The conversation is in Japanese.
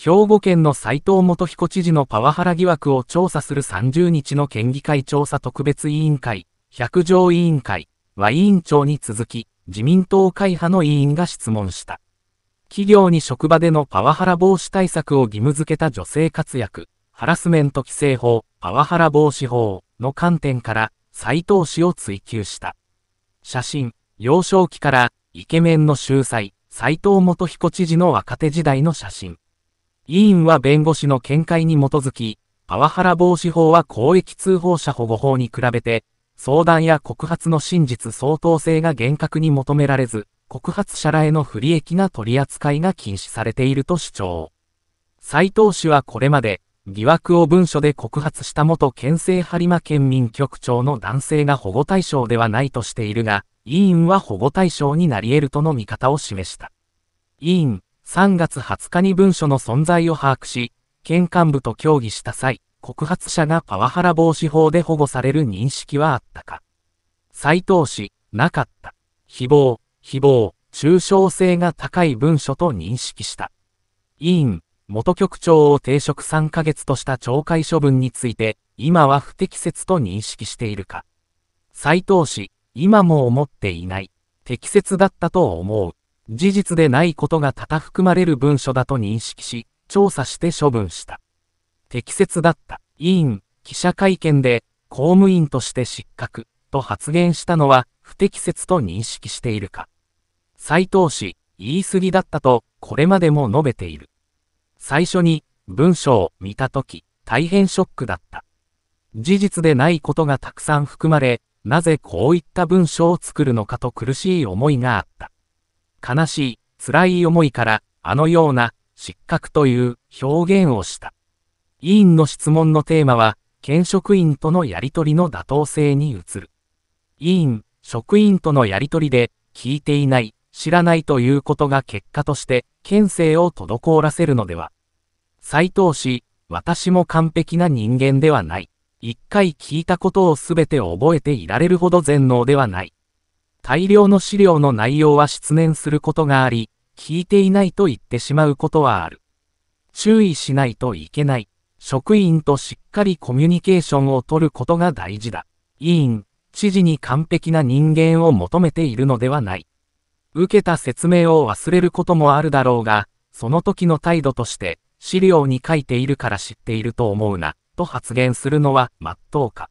兵庫県の斉藤元彦知事のパワハラ疑惑を調査する30日の県議会調査特別委員会、百条委員会は委員長に続き、自民党会派の委員が質問した。企業に職場でのパワハラ防止対策を義務付けた女性活躍、ハラスメント規制法、パワハラ防止法の観点から、斉藤氏を追求した。写真、幼少期から、イケメンの秀才、斉藤元彦知事の若手時代の写真。委員は弁護士の見解に基づき、パワハラ防止法は公益通報者保護法に比べて、相談や告発の真実相当性が厳格に求められず、告発者らへの不利益な取り扱いが禁止されていると主張。斉藤氏はこれまで、疑惑を文書で告発した元県政播磨県民局長の男性が保護対象ではないとしているが、委員は保護対象になり得るとの見方を示した。委員、3月20日に文書の存在を把握し、県幹部と協議した際、告発者がパワハラ防止法で保護される認識はあったか。斎藤氏、なかった。誹謗、誹謗、抽象性が高い文書と認識した。委員、元局長を停職3ヶ月とした懲戒処分について、今は不適切と認識しているか。斎藤氏、今も思っていない。適切だったと思う。事実でないことが多々含まれる文書だと認識し、調査して処分した。適切だった、委員、記者会見で、公務員として失格、と発言したのは、不適切と認識しているか。斎藤氏、言い過ぎだったと、これまでも述べている。最初に、文章を見たとき、大変ショックだった。事実でないことがたくさん含まれ、なぜこういった文章を作るのかと苦しい思いがあった。悲しい、辛い思いから、あのような、失格という表現をした。委員の質問のテーマは、県職員とのやりとりの妥当性に移る。委員、職員とのやりとりで、聞いていない、知らないということが結果として、県政を滞らせるのでは。斎藤氏、私も完璧な人間ではない。一回聞いたことをすべて覚えていられるほど全能ではない。大量の資料の内容は失念することがあり、聞いていないと言ってしまうことはある。注意しないといけない。職員としっかりコミュニケーションをとることが大事だ。委員、知事に完璧な人間を求めているのではない。受けた説明を忘れることもあるだろうが、その時の態度として、資料に書いているから知っていると思うな、と発言するのは、まっとうか。